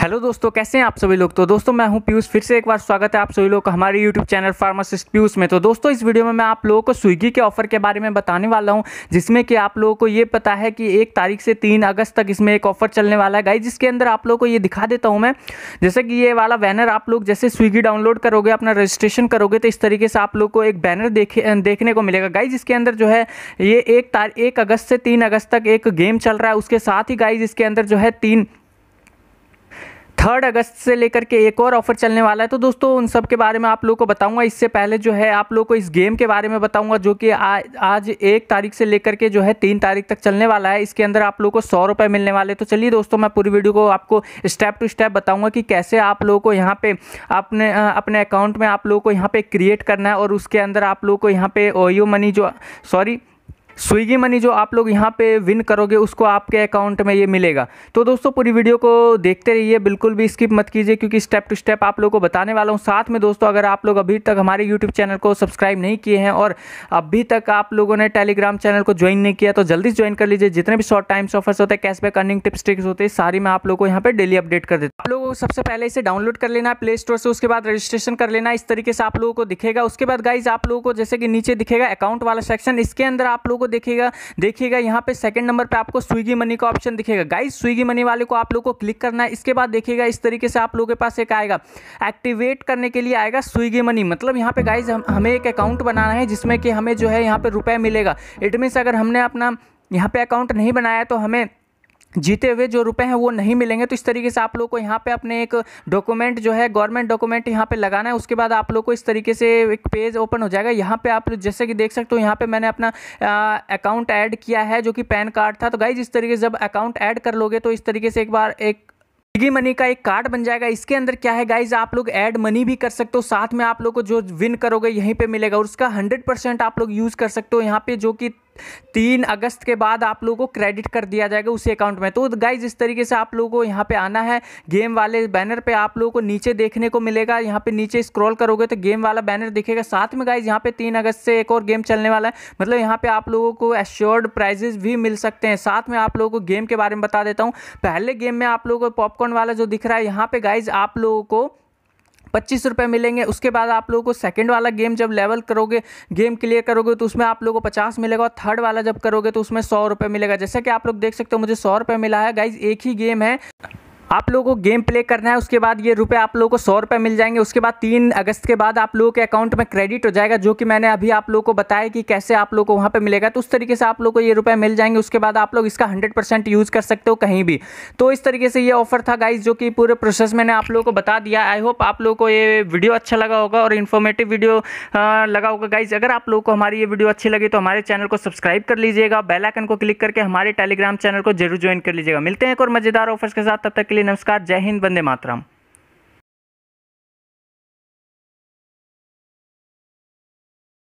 hello दोस्तों कैसे हैं आप सभी लोग तो दोस्तों मैं हूं पीयूष फिर से एक बार स्वागत है आप सभी लोग का हमारे यूट्यूब चैनल फार्मासिस्ट पीयूष में तो दोस्तों इस वीडियो में मैं आप लोगों को स्विगी के ऑफर के बारे में बताने वाला हूं जिसमें कि आप लोगों को ये पता है कि एक तारीख से तीन अगस्त तक इसमें एक ऑफर चलने वाला है गाई जिसके अंदर आप लोग को ये दिखा देता हूँ मैं जैसे कि ये वाला बैनर आप लोग जैसे स्विगी डाउनलोड करोगे अपना रजिस्ट्रेशन करोगे तो इस तरीके से आप लोग को एक बैनर देखे देखने को मिलेगा गाई जिसके अंदर जो है ये एक तार एक अगस्त से तीन अगस्त तक एक गेम चल रहा है उसके साथ ही गाई जिसके अंदर जो है तीन थर्ड अगस्त से लेकर के एक और ऑफर चलने वाला है तो दोस्तों उन सब के बारे में आप लोगों को बताऊंगा इससे पहले जो है आप लोगों को इस गेम के बारे में बताऊंगा जो कि आज आज एक तारीख से लेकर के जो है तीन तारीख तक चलने वाला है इसके अंदर आप लोगों को सौ रुपये मिलने वाले तो चलिए दोस्तों मैं पूरी वीडियो को आपको स्टेप टू स्टेप बताऊँगा कि कैसे आप लोगों को यहाँ पे अपने अपने अकाउंट में आप लोगों को यहाँ पे क्रिएट करना है और उसके अंदर आप लोगों को यहाँ पे ओयो मनी जो सॉरी स्विगी मनी जो आप लोग यहाँ पे विन करोगे उसको आपके अकाउंट में ये मिलेगा तो दोस्तों पूरी वीडियो को देखते रहिए बिल्कुल भी स्किप मत कीजिए क्योंकि स्टेप टू स्टेप आप लोगों को बताने वाला हूँ साथ में दोस्तों अगर आप लोग अभी तक हमारे यूट्यूब चैनल को सब्सक्राइब नहीं किए हैं और अभी तक आप लोगों ने टेलीग्राम चैनल को ज्वाइन नहीं किया तो जल्दी ज्वाइन कर लीजिए जितने भी शॉर्ट टाइम्स ऑफर्स होते हैं कैशबैक अर्निंग टिप्स ट्रिक्स होते हैं सारी मैं आप लोग को यहाँ पर डेली अपडेट कर देता हूँ आप लोगों को सबसे पहले इसे डाउनलोड कर लेना है प्ले स्टोर से उसके बाद रजिस्ट्रेशन कर लेना इस तरीके से आप लोगों को दिखेगा उसके बाद गाइज आप लोगों को जैसे कि नीचे दिखेगा अकाउंट वाला सेक्शन इसके अंदर आप लोगों को देखेगा देखिएगा यहाँ पे सेकंड नंबर पे आपको स्विगी मनी का ऑप्शन दिखेगा गाइस स्विगी मनी वाले को आप लोग को क्लिक करना है इसके बाद देखिएगा इस तरीके से आप लोगों के पास एक आएगा एक्टिवेट करने के लिए आएगा स्विगी मनी मतलब यहाँ पे गाइज हम, हमें एक अकाउंट बनाना है जिसमें कि हमें जो है यहाँ पर रुपये मिलेगा इट मीन्स अगर हमने अपना यहाँ पे अकाउंट नहीं बनाया तो हमें जीते हुए जो रुपए हैं वो नहीं मिलेंगे तो इस तरीके से आप लोग को यहाँ पे अपने एक डॉक्यूमेंट जो है गवर्नमेंट डॉक्यूमेंट यहाँ पे लगाना है उसके बाद आप लोग को इस तरीके से एक पेज ओपन हो जाएगा यहाँ पे आप लोग जैसे कि देख सकते हो यहाँ पे मैंने अपना अकाउंट ऐड किया है जो कि पैन कार्ड था तो गाइज इस तरीके से जब अकाउंट ऐड कर लोगे तो इस तरीके से एक बार एक स्विगी मनी का एक कार्ड बन जाएगा इसके अंदर क्या है गाइज आप लोग ऐड मनी भी कर सकते हो साथ में आप लोग को जो विन करोगे यहीं पे मिलेगा और उसका 100 परसेंट आप लोग यूज़ कर सकते हो यहाँ पे जो कि तीन अगस्त के बाद आप लोगों को क्रेडिट कर दिया जाएगा उसी अकाउंट में तो गाइज इस तरीके से आप लोगों को यहाँ पे आना है गेम वाले बैनर पे आप लोगों को नीचे देखने को मिलेगा यहाँ पे नीचे स्क्रॉल करोगे तो गेम वाला बैनर दिखेगा साथ में गाइज यहाँ पे तीन अगस्त से एक और गेम चलने वाला है मतलब यहाँ पे आप लोगों को एश्योर्ड प्राइजेज भी मिल सकते हैं साथ में आप लोगों को गेम के बारे में बता देता हूँ पहले गेम में आप लोगों को पॉपकॉर्न वाला जो दिख रहा है यहाँ पे गाइज आप लोगों को पच्चीस रुपये मिलेंगे उसके बाद आप लोगों को सेकंड वाला गेम जब लेवल करोगे गेम क्लियर करोगे तो उसमें आप लोगों को पचास मिलेगा और थर्ड वाला जब करोगे तो उसमें सौ रुपये मिलेगा जैसा कि आप लोग देख सकते हो मुझे सौ रुपये मिला है गाइज एक ही गेम है आप लोगों को गेम प्ले करना है उसके बाद ये रुपये आप लोगों को सौ रुपये मिल जाएंगे उसके बाद तीन अगस्त के बाद आप लोगों के अकाउंट में क्रेडिट हो जाएगा जो कि मैंने अभी आप लोगों को बताया कि कैसे आप लोगों को वहाँ पे मिलेगा तो उस तरीके से आप लोगों को ये रुपए मिल जाएंगे उसके बाद आप लोग इसका हंड्रेड परसेंट यूज़ कर सकते हो कहीं भी तो इस तरीके से ये ऑफर था गाइज जो कि पूरे प्रोसेस मैंने आप लोगों को बता दिया आई होप आप लोगों को ये वीडियो अच्छा लगा होगा और इन्फॉर्मेटिव वीडियो लगा होगा गाइज अगर आप लोगों को हमारी ये वीडियो अच्छी लगी तो हमारे चैनल को सब्सक्राइब कर लीजिएगा बेलाइकन को क्लिक करके हमारे टेलीग्राम चैनल को जरूर ज्वाइन कर लीजिएगा मिलते हैं एक और मज़ेदार ऑफर्स के साथ तब तक लिए नमस्कार जय हिंद वंदे मातराम